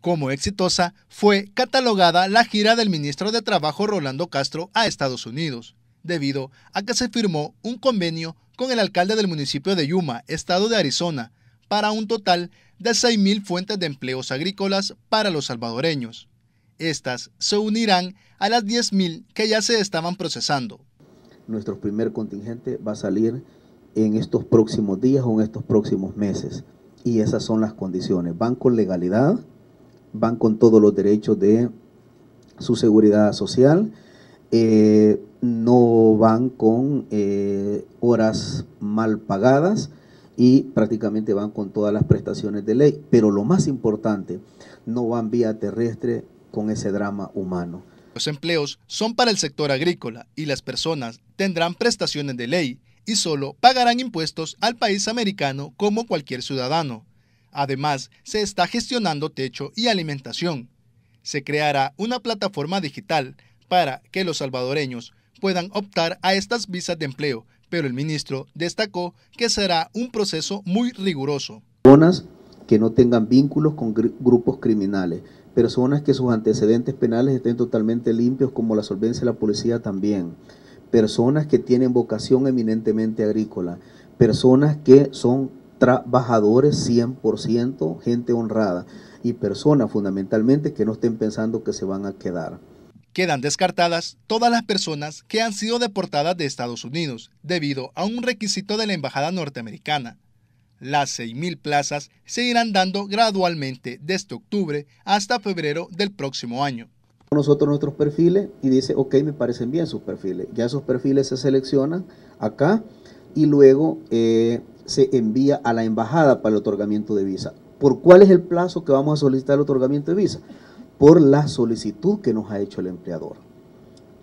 Como exitosa fue catalogada la gira del ministro de Trabajo Rolando Castro a Estados Unidos, debido a que se firmó un convenio con el alcalde del municipio de Yuma, estado de Arizona, para un total de 6.000 fuentes de empleos agrícolas para los salvadoreños. Estas se unirán a las 10.000 que ya se estaban procesando. Nuestro primer contingente va a salir en estos próximos días o en estos próximos meses. Y esas son las condiciones. Van con legalidad, van con todos los derechos de su seguridad social, eh, no van con eh, horas mal pagadas y prácticamente van con todas las prestaciones de ley. Pero lo más importante, no van vía terrestre con ese drama humano. Los empleos son para el sector agrícola y las personas tendrán prestaciones de ley y solo pagarán impuestos al país americano como cualquier ciudadano. Además, se está gestionando techo y alimentación. Se creará una plataforma digital para que los salvadoreños puedan optar a estas visas de empleo, pero el ministro destacó que será un proceso muy riguroso. Zonas que no tengan vínculos con grupos criminales, personas que sus antecedentes penales estén totalmente limpios, como la solvencia de la policía también, personas que tienen vocación eminentemente agrícola, personas que son trabajadores 100%, gente honrada y personas fundamentalmente que no estén pensando que se van a quedar. Quedan descartadas todas las personas que han sido deportadas de Estados Unidos debido a un requisito de la Embajada norteamericana. Las 6.000 plazas se irán dando gradualmente desde octubre hasta febrero del próximo año nosotros nuestros perfiles y dice, ok, me parecen bien sus perfiles. Ya esos perfiles se seleccionan acá y luego eh, se envía a la embajada para el otorgamiento de visa. ¿Por cuál es el plazo que vamos a solicitar el otorgamiento de visa? Por la solicitud que nos ha hecho el empleador.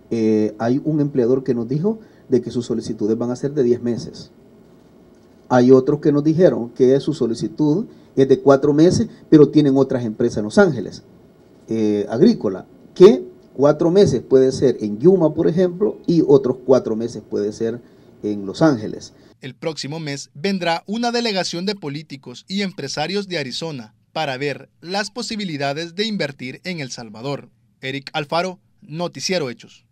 Eh, hay un empleador que nos dijo de que sus solicitudes van a ser de 10 meses. Hay otros que nos dijeron que su solicitud es de 4 meses, pero tienen otras empresas en Los Ángeles, eh, agrícola, que 4 meses puede ser en Yuma, por ejemplo, y otros 4 meses puede ser en Los Ángeles. El próximo mes vendrá una delegación de políticos y empresarios de Arizona para ver las posibilidades de invertir en El Salvador. Eric Alfaro, Noticiero Hechos.